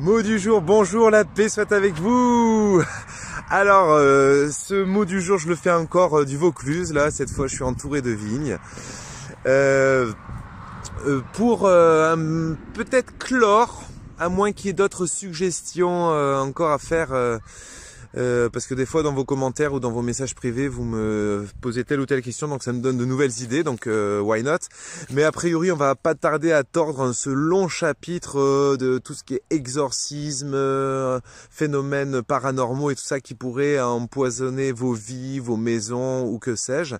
Mot du jour, bonjour, la paix soit avec vous Alors, euh, ce mot du jour, je le fais encore euh, du Vaucluse, là, cette fois je suis entouré de vignes. Euh, euh pour peut-être clore, à moins qu'il y ait d'autres suggestions encore à faire euh, parce que des fois dans vos commentaires ou dans vos messages privés, vous me posez telle ou telle question, donc ça me donne de nouvelles idées, donc euh, why not Mais a priori, on va pas tarder à tordre ce long chapitre euh, de tout ce qui est exorcisme, phénomènes paranormaux et tout ça qui pourrait empoisonner vos vies, vos maisons ou que sais-je.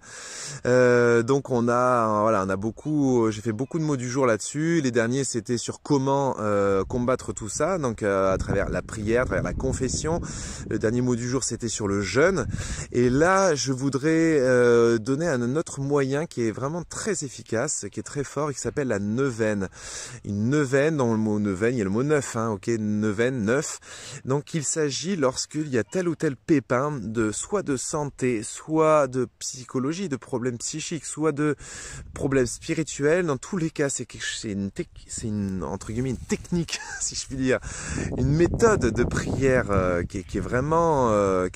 Euh, donc on a, voilà, on a beaucoup, j'ai fait beaucoup de mots du jour là-dessus. Les derniers, c'était sur comment combattre tout ça, donc à travers la prière, à travers la confession. Le dernier mot du jour, c'était sur le jeûne. Et là, je voudrais euh, donner un autre moyen qui est vraiment très efficace, qui est très fort, et qui s'appelle la neuvaine. Une neuvaine, dans le mot neuvaine, il y a le mot neuf, hein, ok, neuvaine, neuf. Donc il s'agit, lorsqu'il y a tel ou tel pépin, de soit de santé, soit de psychologie, de problèmes psychiques, soit de problèmes spirituels. Dans tous les cas, c'est une, une, entre guillemets, une technique, si je puis dire, une méthode de prière euh, qui est vraiment euh,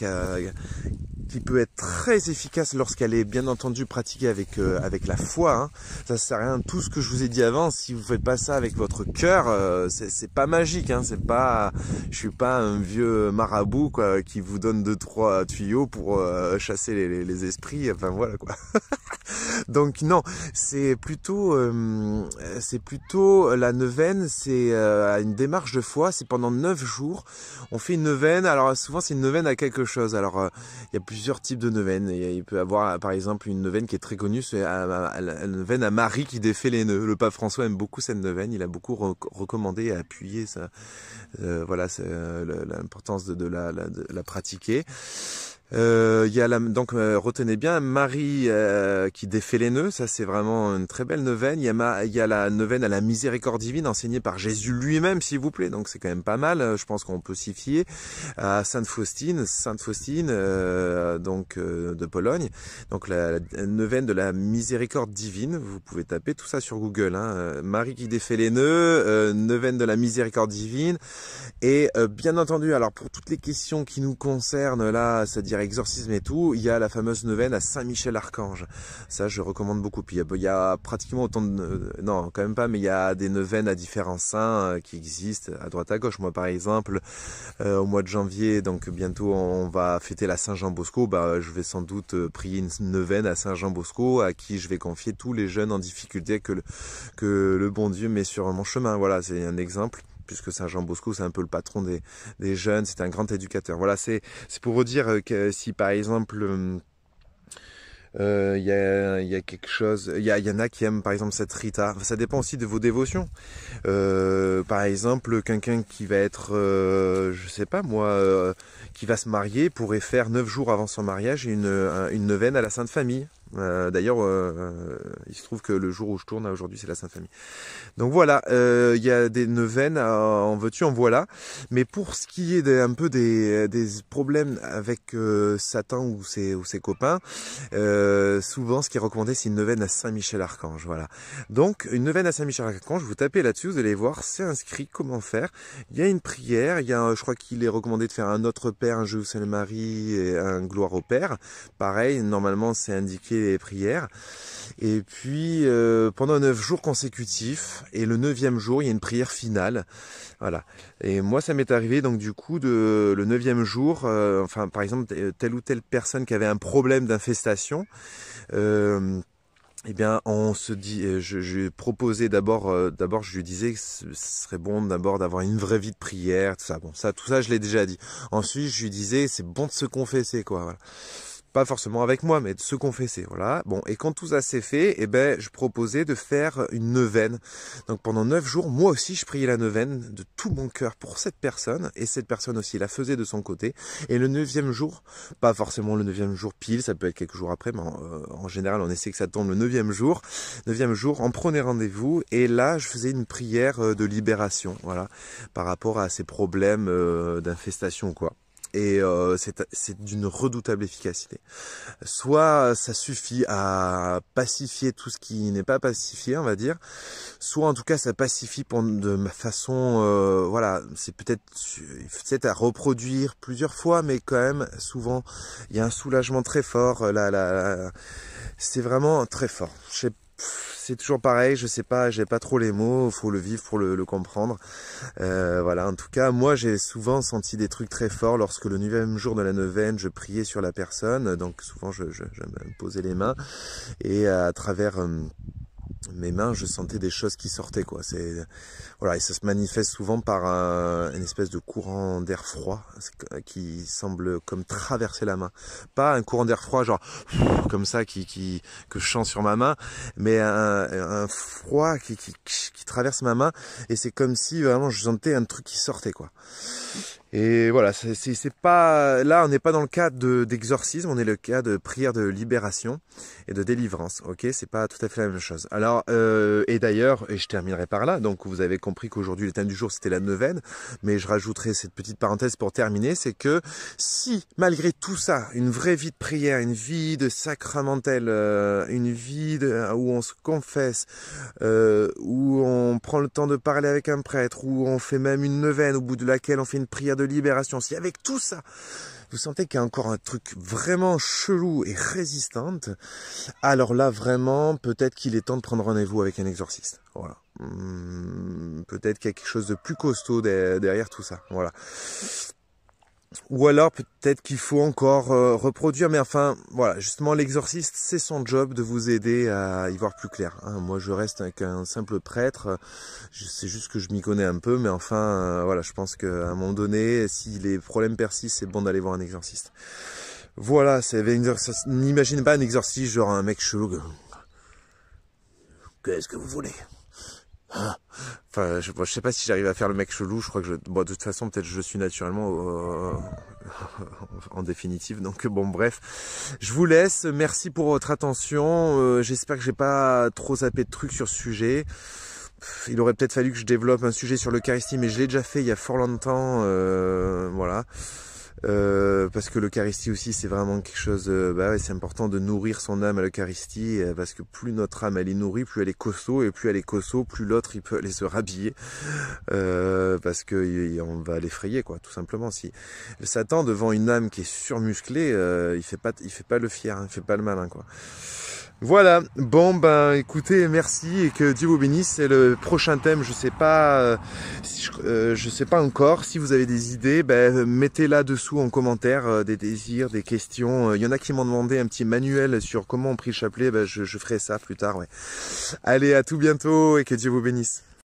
qui, peut être très efficace lorsqu'elle est bien entendu pratiquée avec euh, avec la foi. Hein. Ça sert rien. Tout ce que je vous ai dit avant, si vous faites pas ça avec votre cœur, euh, ce c'est pas magique. je hein. C'est pas, je suis pas un vieux marabout quoi qui vous donne deux trois tuyaux pour chasser les, les esprits. Enfin voilà quoi. Donc non, c'est plutôt, euh, c'est plutôt la neuvaine, c'est euh, une démarche de foi. C'est pendant neuf jours, on fait une neuvaine. Alors souvent c'est une neuvaine à quelque chose. Alors euh, il y a plusieurs types de neuvaines. Il peut y avoir par exemple une neuvaine qui est très connue, c'est la neuvaine à Marie qui défait les nœuds. Le pape François aime beaucoup cette neuvaine. Il a beaucoup recommandé et appuyé ça. voilà c'est l'importance la, de la pratiquer. Euh, il y a donc euh, retenez bien Marie euh, qui défait les nœuds, ça c'est vraiment une très belle neuvaine. Il y, a la neuvaine à la miséricorde divine enseignée par Jésus lui-même, s'il vous plaît. Donc c'est quand même pas mal. Euh, je pense qu'on peut s'y fier à Sainte Faustine, Sainte Faustine donc de Pologne. Donc la, neuvaine de la miséricorde divine. Vous pouvez taper tout ça sur Google. Hein. Marie qui défait les nœuds, neuvaine de la miséricorde divine. Et bien entendu, alors pour toutes les questions qui nous concernent là, c'est-à-dire exorcisme et tout, il y a la fameuse neuvaine à Saint-Michel-Archange. Ça, je recommande beaucoup. Puis il y, a, pratiquement autant de... Non, quand même pas, mais il y a des neuvaines à différents saints euh, qui existent à droite à gauche. Moi, par exemple, euh, au mois de janvier, donc bientôt on va fêter la Saint-Jean-Bosco, bah, je vais sans doute euh, prier une neuvaine à Saint-Jean-Bosco à qui je vais confier tous les jeunes en difficulté que que le bon Dieu met sur mon chemin. Voilà, c'est un exemple puisque Saint Jean Bosco, c'est un peu le patron des, jeunes, c'est un grand éducateur. Voilà, c'est pour vous dire euh, que si par exemple euh, euh, il y, a, quelque chose. Il y, y, en a qui aiment par exemple cette Rita. Ça dépend aussi de vos dévotions. par exemple, quelqu'un qui va être, je je sais pas moi, qui va se marier pourrait faire neuf jours avant son mariage une, une neuvaine à la Sainte Famille. Euh, d'ailleurs, euh, euh, il se trouve que le jour où je tourne aujourd'hui, c'est la Sainte Famille. Donc voilà, il y a des neuvaines, en veux-tu, en voilà. Mais pour ce qui est un peu des, problèmes avec Satan ou ses, copains, souvent ce qui est recommandé, c'est une neuvaine à Saint-Michel-Archange. Voilà. Donc une neuvaine à Saint-Michel-Archange, vous tapez là-dessus, vous allez voir, c'est inscrit, comment faire. Il y a une prière, il y a, je crois qu'il est recommandé de faire un Notre Père, un Jésus Saint-Marie et un Gloire au Père. Pareil, normalement c'est indiqué prières et Et puis euh, pendant neuf jours consécutifs, et le neuvième jour, il y a une prière finale. Voilà. Et moi, ça m'est arrivé donc du coup de le neuvième jour, euh, enfin par exemple telle ou telle personne qui avait un problème d'infestation. et euh, eh bien, on se dit, je, je proposais d'abord, d'abord, je lui disais que ce serait bon d'abord d'avoir une vraie vie de prière, tout ça. Bon, ça, tout ça, je l'ai déjà dit. Ensuite, je lui disais, c'est bon de se confesser, quoi. Voilà pas forcément avec moi, mais de se confesser, voilà. Bon, et quand tout ça s'est fait, et eh ben, je proposais de faire une neuvaine. Donc pendant neuf jours, moi aussi, je priais la neuvaine de tout mon cœur pour cette personne, et cette personne aussi la faisait de son côté. Et le neuvième jour, pas forcément le neuvième jour pile, ça peut être quelques jours après, mais en, euh, général, on essaie que ça tombe le neuvième jour. Neuvième jour, on prenait rendez-vous, et là, je faisais une prière euh, de libération, voilà, par rapport à ces problèmes euh, d'infestation, quoi et euh, c'est d'une redoutable efficacité. Soit ça suffit à pacifier tout ce qui n'est pas pacifié, on va dire, soit en tout cas ça pacifie pour, de façon, euh, voilà, c'est peut-être à reproduire plusieurs fois, mais quand même souvent il y a un soulagement très fort, euh, là, c'est vraiment très fort c'est toujours pareil, je sais pas, j'ai pas trop les mots, faut le vivre pour le, comprendre. Euh, voilà, en tout cas, moi j'ai souvent senti des trucs très forts lorsque le neuvième jour de la neuvaine, je priais sur la personne, donc souvent je, me posais les mains et à travers euh, mes mains, je sentais des choses qui sortaient quoi. C'est voilà et ça se manifeste souvent par une espèce de courant d'air froid qui semble comme traverser la main. Pas un courant d'air froid genre comme ça qui, qui que je sens sur ma main, mais un, froid qui, qui, qui traverse ma main et c'est comme si vraiment je sentais un truc qui sortait quoi. Et voilà, c'est pas là, on n'est pas dans le cas d'exorcisme, on est le cas de prière de libération et de délivrance. Ok, c'est pas tout à fait la même chose. Alors, euh, et d'ailleurs, et je terminerai par là. Donc, vous avez compris qu'aujourd'hui le du jour c'était la neuvaine, mais je rajouterai cette petite parenthèse pour terminer, c'est que si malgré tout ça, une vraie vie de prière, une vie de sacramentelle, euh, une vie où on se confesse, euh, où on prend le temps de parler avec un prêtre, où on fait même une neuvaine au bout de laquelle on fait une prière de libération, si avec tout ça, vous sentez qu'il y a encore un truc vraiment chelou et résistante, alors là vraiment, peut-être qu'il est temps de prendre rendez-vous avec un exorciste. Voilà. Hmm, peut-être qu'il y a quelque chose de plus costaud derrière tout ça. Voilà ou alors peut-être qu'il faut encore euh, reproduire, mais enfin voilà, justement l'exorciste c'est son job de vous aider à y voir plus clair. Hein. Moi je reste avec un simple prêtre, c'est juste que je m'y connais un peu, mais enfin euh, voilà, je pense qu'à un moment donné, si les problèmes persistent, c'est bon d'aller voir un exorciste. Voilà, c'est ben, n'imagine pas un exorciste genre un mec chelou. Qu'est-ce que vous voulez Enfin, je, sais pas si j'arrive à faire le mec chelou. Je crois que je, de toute façon, peut-être je suis naturellement euh, en définitive. Donc bon, bref, je vous laisse. Merci pour votre attention. Euh, j'espère que j'ai pas trop zappé de trucs sur ce sujet. Il aurait peut-être fallu que je développe un sujet sur l'Eucharistie, mais je l'ai déjà fait il y a fort longtemps. Euh, voilà. Euh, parce que l'Eucharistie aussi, c'est vraiment quelque chose. Euh, bah c'est important de nourrir son âme à l'Eucharistie, euh, parce que plus notre âme elle est nourrie, plus elle est costaud, et plus elle est costaud, plus l'autre il peut aller se rhabiller, parce que on va l'effrayer quoi, tout simplement. Si Satan devant une âme qui est surmusclée, il fait pas, il fait pas le fier, hein, il fait pas le malin quoi. Voilà, bon ben écoutez, merci et que Dieu vous bénisse. C'est le prochain thème, je sais pas, euh, euh, je, sais pas encore. Si vous avez des idées, ben, mettez là dessous en commentaire euh, des désirs, des questions. Il y en a qui m'ont demandé un petit manuel sur comment on prie le chapelet. Ben, je, je ferai ça plus tard. Ouais. Allez, à tout bientôt et que Dieu vous bénisse.